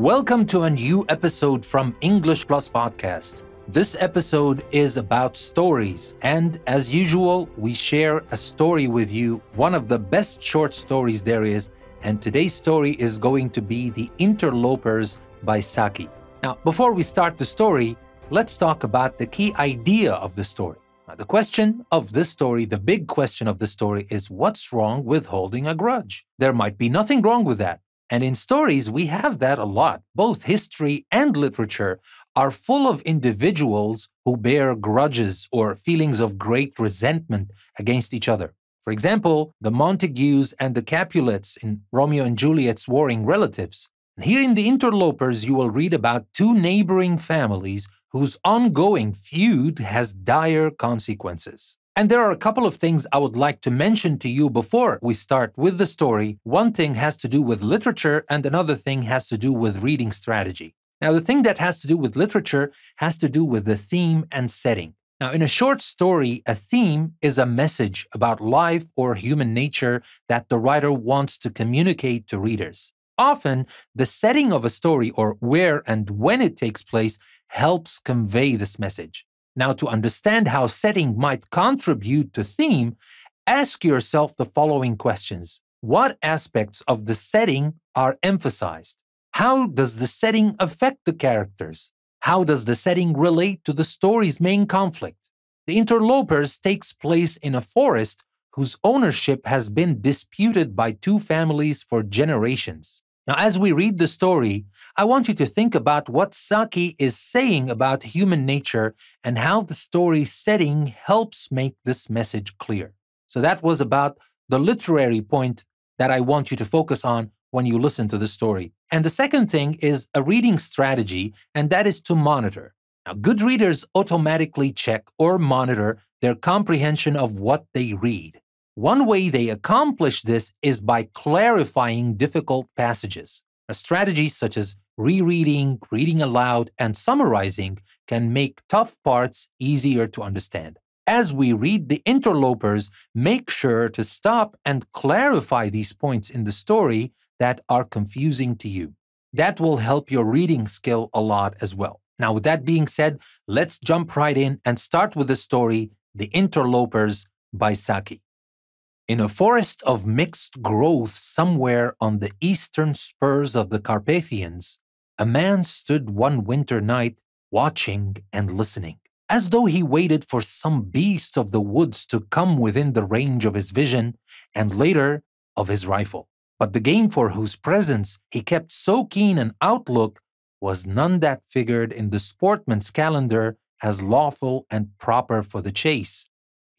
Welcome to a new episode from English Plus Podcast. This episode is about stories, and as usual, we share a story with you, one of the best short stories there is. And today's story is going to be The Interlopers by Saki. Now, before we start the story, let's talk about the key idea of the story. Now, the question of this story, the big question of the story, is what's wrong with holding a grudge? There might be nothing wrong with that. And in stories, we have that a lot. Both history and literature are full of individuals who bear grudges or feelings of great resentment against each other. For example, the Montagues and the Capulets in Romeo and Juliet's Warring Relatives. here in The Interlopers, you will read about two neighboring families whose ongoing feud has dire consequences. And there are a couple of things I would like to mention to you before we start with the story. One thing has to do with literature, and another thing has to do with reading strategy. Now, the thing that has to do with literature has to do with the theme and setting. Now, in a short story, a theme is a message about life or human nature that the writer wants to communicate to readers. Often, the setting of a story or where and when it takes place helps convey this message. Now, to understand how setting might contribute to theme, ask yourself the following questions What aspects of the setting are emphasized? How does the setting affect the characters? How does the setting relate to the story's main conflict? The Interlopers takes place in a forest whose ownership has been disputed by two families for generations. Now, as we read the story, I want you to think about what Saki is saying about human nature and how the story setting helps make this message clear. So, that was about the literary point that I want you to focus on when you listen to the story. And the second thing is a reading strategy, and that is to monitor. Now, good readers automatically check or monitor their comprehension of what they read. One way they accomplish this is by clarifying difficult passages. A strategy such as rereading, reading aloud, and summarizing can make tough parts easier to understand. As we read the interlopers, make sure to stop and clarify these points in the story that are confusing to you. That will help your reading skill a lot as well. Now, with that being said, let's jump right in and start with the story The Interlopers by Saki. In a forest of mixed growth somewhere on the eastern spurs of the Carpathians, a man stood one winter night watching and listening, as though he waited for some beast of the woods to come within the range of his vision and later of his rifle. But the game for whose presence he kept so keen an outlook was none that figured in the sportsman's calendar as lawful and proper for the chase.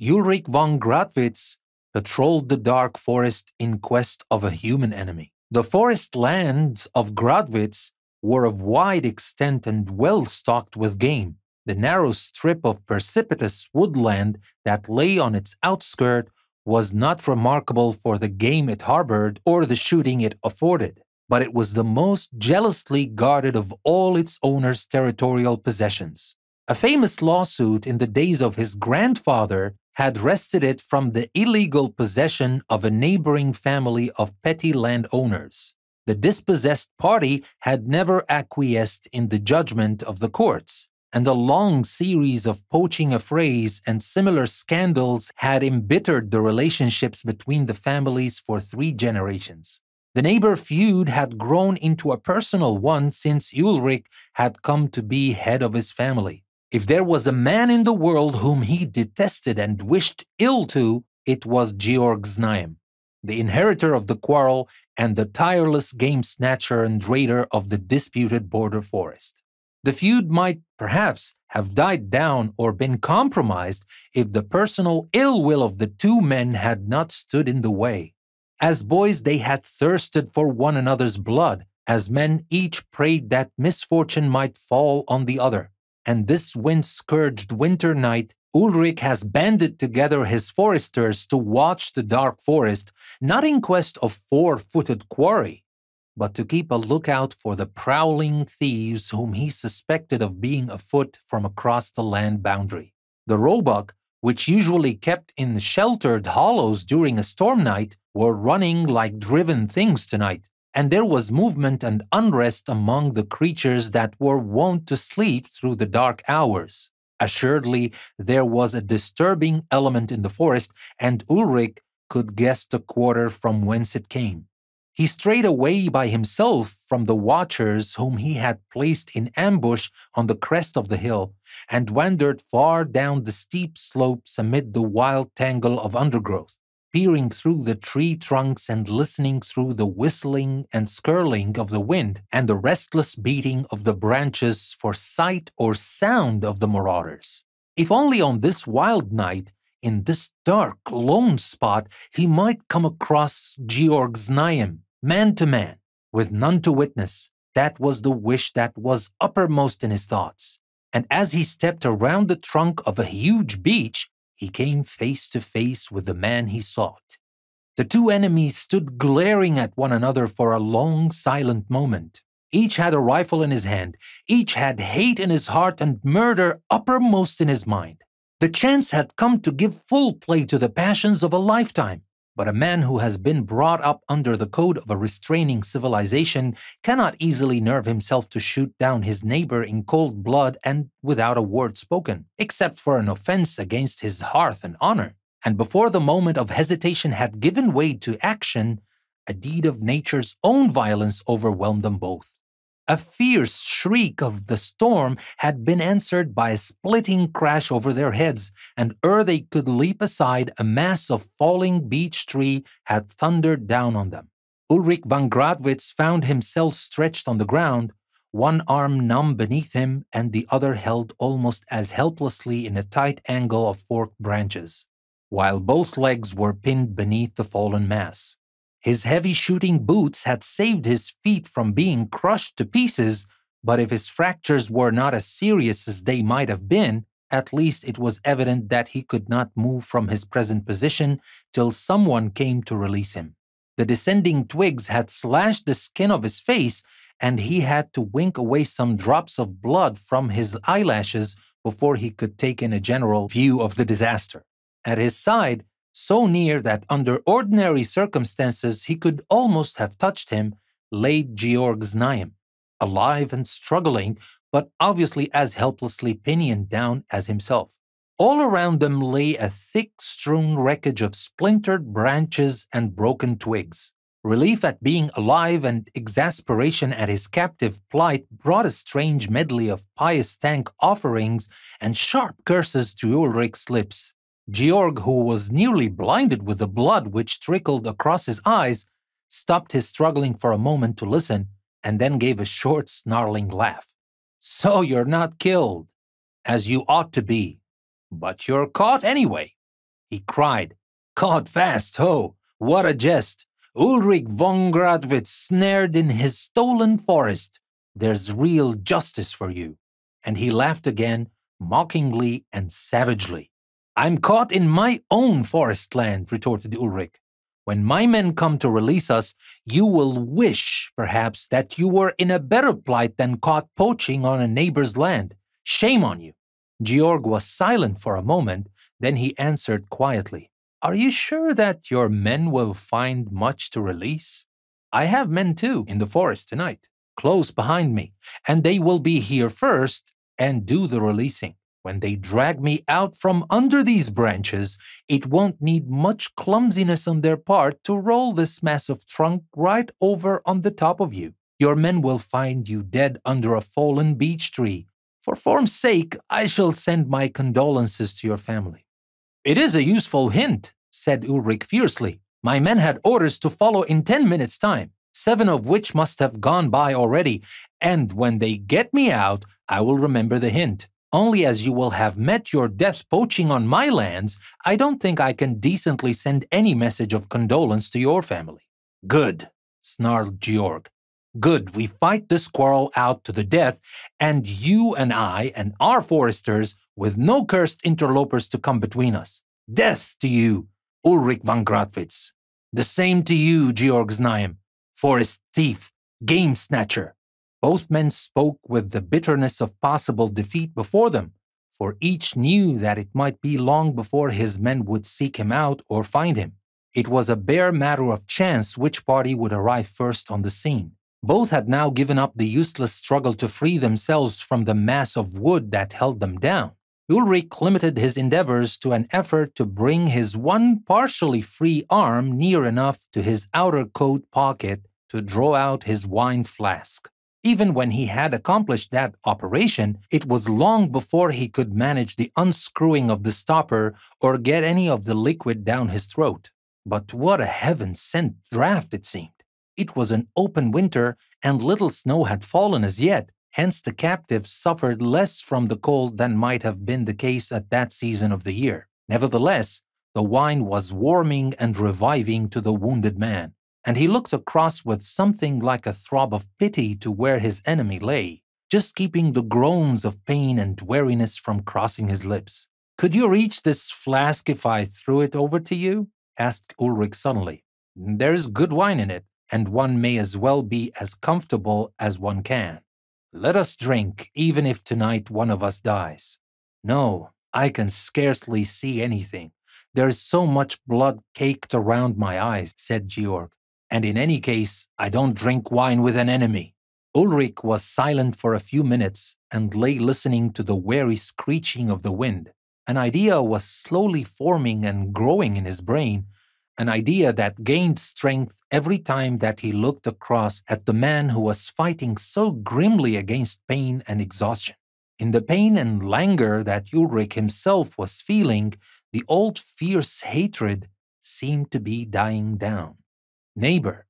Ulrich von Gratwitz patrolled the dark forest in quest of a human enemy. The forest lands of Gradwitz were of wide extent and well stocked with game. The narrow strip of precipitous woodland that lay on its outskirts was not remarkable for the game it harbored or the shooting it afforded, but it was the most jealously guarded of all its owner's territorial possessions. A famous lawsuit in the days of his grandfather had wrested it from the illegal possession of a neighboring family of petty landowners. The dispossessed party had never acquiesced in the judgment of the courts, and a long series of poaching affrays and similar scandals had embittered the relationships between the families for three generations. The neighbor feud had grown into a personal one since Ulrich had come to be head of his family. If there was a man in the world whom he detested and wished ill to, it was Georg Znaim, the inheritor of the quarrel and the tireless game snatcher and raider of the disputed border forest. The feud might perhaps have died down or been compromised if the personal ill will of the two men had not stood in the way. As boys, they had thirsted for one another's blood. As men, each prayed that misfortune might fall on the other and this wind scourged winter night, Ulrich has banded together his foresters to watch the dark forest, not in quest of four footed quarry, but to keep a lookout for the prowling thieves whom he suspected of being afoot from across the land boundary. The roebuck, which usually kept in sheltered hollows during a storm night, were running like driven things tonight, and there was movement and unrest among the creatures that were wont to sleep through the dark hours. Assuredly, there was a disturbing element in the forest, and Ulrich could guess the quarter from whence it came. He strayed away by himself from the watchers whom he had placed in ambush on the crest of the hill, and wandered far down the steep slopes amid the wild tangle of undergrowth peering through the tree trunks and listening through the whistling and skirling of the wind and the restless beating of the branches for sight or sound of the marauders. If only on this wild night, in this dark, lone spot, he might come across Georg Znaim, man to man, with none to witness. That was the wish that was uppermost in his thoughts. And as he stepped around the trunk of a huge beech, he came face to face with the man he sought. The two enemies stood glaring at one another for a long, silent moment. Each had a rifle in his hand, each had hate in his heart and murder uppermost in his mind. The chance had come to give full play to the passions of a lifetime. But a man who has been brought up under the code of a restraining civilization cannot easily nerve himself to shoot down his neighbor in cold blood and without a word spoken, except for an offense against his hearth and honor. And before the moment of hesitation had given way to action, a deed of nature's own violence overwhelmed them both. A fierce shriek of the storm had been answered by a splitting crash over their heads, and ere they could leap aside, a mass of falling beech tree had thundered down on them. Ulrich von Gradwitz found himself stretched on the ground, one arm numb beneath him and the other held almost as helplessly in a tight angle of forked branches, while both legs were pinned beneath the fallen mass. His heavy shooting boots had saved his feet from being crushed to pieces, but if his fractures were not as serious as they might have been, at least it was evident that he could not move from his present position till someone came to release him. The descending twigs had slashed the skin of his face, and he had to wink away some drops of blood from his eyelashes before he could take in a general view of the disaster. At his side, so near that under ordinary circumstances he could almost have touched him, lay Georg Znaim, alive and struggling, but obviously as helplessly pinioned down as himself. All around them lay a thick strewn wreckage of splintered branches and broken twigs. Relief at being alive and exasperation at his captive plight brought a strange medley of pious thank offerings and sharp curses to Ulrich's lips. Georg, who was nearly blinded with the blood which trickled across his eyes, stopped his struggling for a moment to listen and then gave a short, snarling laugh. So you're not killed, as you ought to be. But you're caught anyway, he cried. Caught fast, ho! What a jest! Ulrich von Gradwitz snared in his stolen forest. There's real justice for you. And he laughed again, mockingly and savagely. I'm caught in my own forest land, retorted Ulrich. When my men come to release us, you will wish, perhaps, that you were in a better plight than caught poaching on a neighbor's land. Shame on you. Georg was silent for a moment, then he answered quietly, Are you sure that your men will find much to release? I have men too in the forest tonight, close behind me, and they will be here first and do the releasing. When they drag me out from under these branches, it won't need much clumsiness on their part to roll this mass of trunk right over on the top of you. Your men will find you dead under a fallen beech tree. For form's sake, I shall send my condolences to your family. It is a useful hint, said Ulrich fiercely. My men had orders to follow in ten minutes' time, seven of which must have gone by already, and when they get me out, I will remember the hint. Only as you will have met your death poaching on my lands, I don't think I can decently send any message of condolence to your family. Good, snarled Georg. Good, we fight this quarrel out to the death, and you and I and our foresters, with no cursed interlopers to come between us. Death to you, Ulrich von Gratwitz. The same to you, Georg Znaim, forest thief, game snatcher. Both men spoke with the bitterness of possible defeat before them, for each knew that it might be long before his men would seek him out or find him. It was a bare matter of chance which party would arrive first on the scene. Both had now given up the useless struggle to free themselves from the mass of wood that held them down. Ulrich limited his endeavors to an effort to bring his one partially free arm near enough to his outer coat pocket to draw out his wine flask. Even when he had accomplished that operation, it was long before he could manage the unscrewing of the stopper or get any of the liquid down his throat. But what a heaven sent draft it seemed. It was an open winter and little snow had fallen as yet, hence the captives suffered less from the cold than might have been the case at that season of the year. Nevertheless, the wine was warming and reviving to the wounded man and he looked across with something like a throb of pity to where his enemy lay, just keeping the groans of pain and weariness from crossing his lips. Could you reach this flask if I threw it over to you? asked Ulrich suddenly. There is good wine in it, and one may as well be as comfortable as one can. Let us drink, even if tonight one of us dies. No, I can scarcely see anything. There is so much blood caked around my eyes, said Georg and in any case, I don't drink wine with an enemy. Ulrich was silent for a few minutes and lay listening to the wary screeching of the wind. An idea was slowly forming and growing in his brain, an idea that gained strength every time that he looked across at the man who was fighting so grimly against pain and exhaustion. In the pain and languor that Ulrich himself was feeling, the old fierce hatred seemed to be dying down. Neighbor,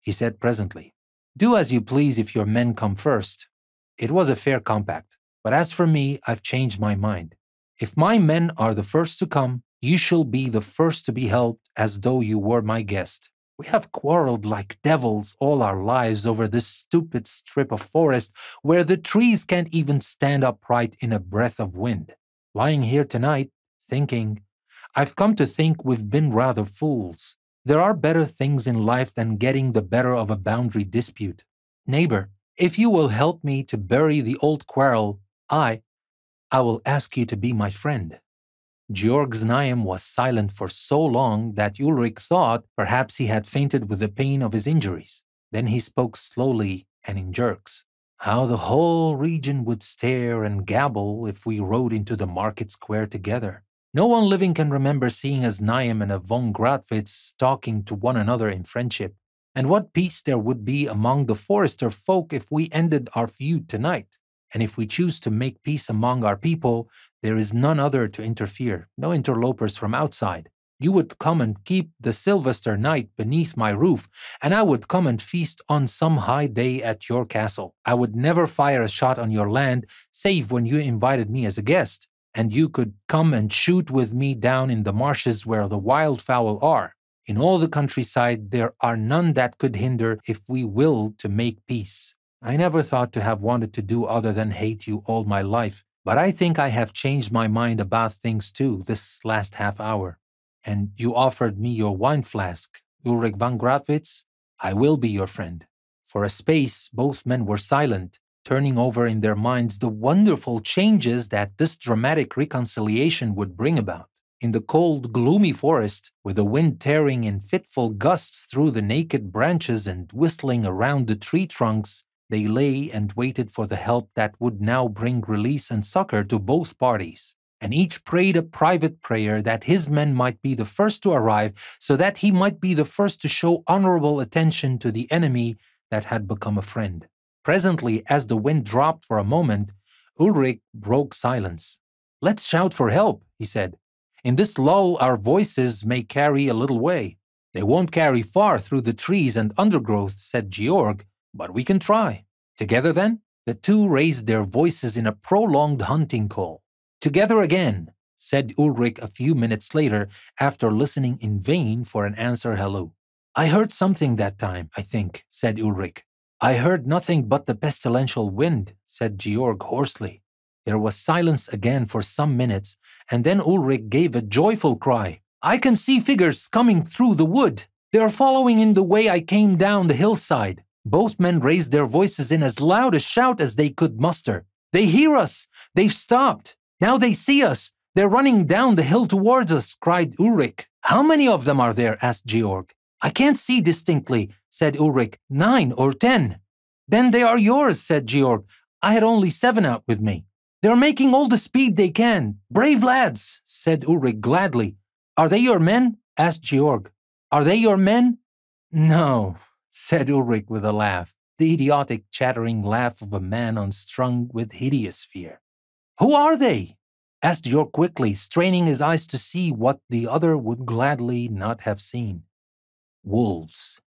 he said presently, do as you please if your men come first. It was a fair compact, but as for me, I've changed my mind. If my men are the first to come, you shall be the first to be helped as though you were my guest. We have quarreled like devils all our lives over this stupid strip of forest where the trees can't even stand upright in a breath of wind. Lying here tonight, thinking, I've come to think we've been rather fools. There are better things in life than getting the better of a boundary dispute. Neighbor, if you will help me to bury the old quarrel, I, I will ask you to be my friend. Georg Znaim was silent for so long that Ulrich thought perhaps he had fainted with the pain of his injuries. Then he spoke slowly and in jerks. How the whole region would stare and gabble if we rode into the market square together. No one living can remember seeing a Znaim and a von Gratwitz talking to one another in friendship, and what peace there would be among the forester folk if we ended our feud tonight. And if we choose to make peace among our people, there is none other to interfere, no interlopers from outside. You would come and keep the Sylvester night beneath my roof, and I would come and feast on some high day at your castle. I would never fire a shot on your land, save when you invited me as a guest and you could come and shoot with me down in the marshes where the wildfowl are. In all the countryside, there are none that could hinder if we will to make peace. I never thought to have wanted to do other than hate you all my life, but I think I have changed my mind about things too this last half hour. And you offered me your wine flask, Ulrich von Gratwitz. I will be your friend. For a space, both men were silent, turning over in their minds the wonderful changes that this dramatic reconciliation would bring about. In the cold, gloomy forest, with the wind tearing in fitful gusts through the naked branches and whistling around the tree trunks, they lay and waited for the help that would now bring release and succor to both parties. And each prayed a private prayer that his men might be the first to arrive, so that he might be the first to show honorable attention to the enemy that had become a friend. Presently, as the wind dropped for a moment, Ulrich broke silence. Let's shout for help, he said. In this lull, our voices may carry a little way. They won't carry far through the trees and undergrowth, said Georg, but we can try. Together then? The two raised their voices in a prolonged hunting call. Together again, said Ulrich a few minutes later after listening in vain for an answer hello. I heard something that time, I think, said Ulrich. I heard nothing but the pestilential wind, said Georg hoarsely. There was silence again for some minutes, and then Ulrich gave a joyful cry. I can see figures coming through the wood. They are following in the way I came down the hillside. Both men raised their voices in as loud a shout as they could muster. They hear us! They've stopped! Now they see us! They're running down the hill towards us, cried Ulrich. How many of them are there? asked Georg. I can't see distinctly, said Ulrich. Nine or ten. Then they are yours, said Georg. I had only seven out with me. They're making all the speed they can. Brave lads, said Ulrich gladly. Are they your men? asked Georg. Are they your men? No, said Ulrich with a laugh, the idiotic chattering laugh of a man unstrung with hideous fear. Who are they? asked Georg quickly, straining his eyes to see what the other would gladly not have seen wolves.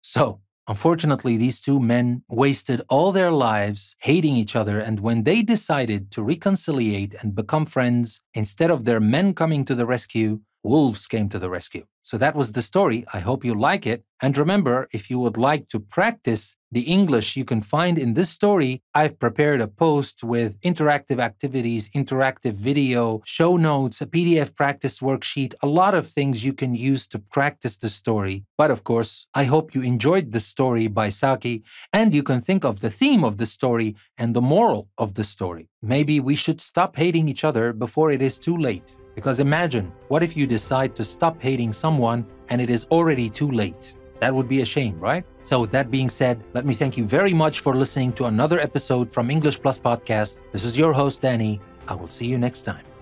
So, unfortunately, these two men wasted all their lives hating each other, and when they decided to reconciliate and become friends, instead of their men coming to the rescue, wolves came to the rescue. So that was the story. I hope you like it. And remember, if you would like to practice the English you can find in this story, I've prepared a post with interactive activities, interactive video, show notes, a PDF practice worksheet, a lot of things you can use to practice the story. But of course, I hope you enjoyed the story by Saki and you can think of the theme of the story and the moral of the story. Maybe we should stop hating each other before it is too late. Because imagine, what if you decide to stop hating someone and it is already too late? That would be a shame, right? So, that being said, let me thank you very much for listening to another episode from English Plus Podcast. This is your host, Danny. I will see you next time.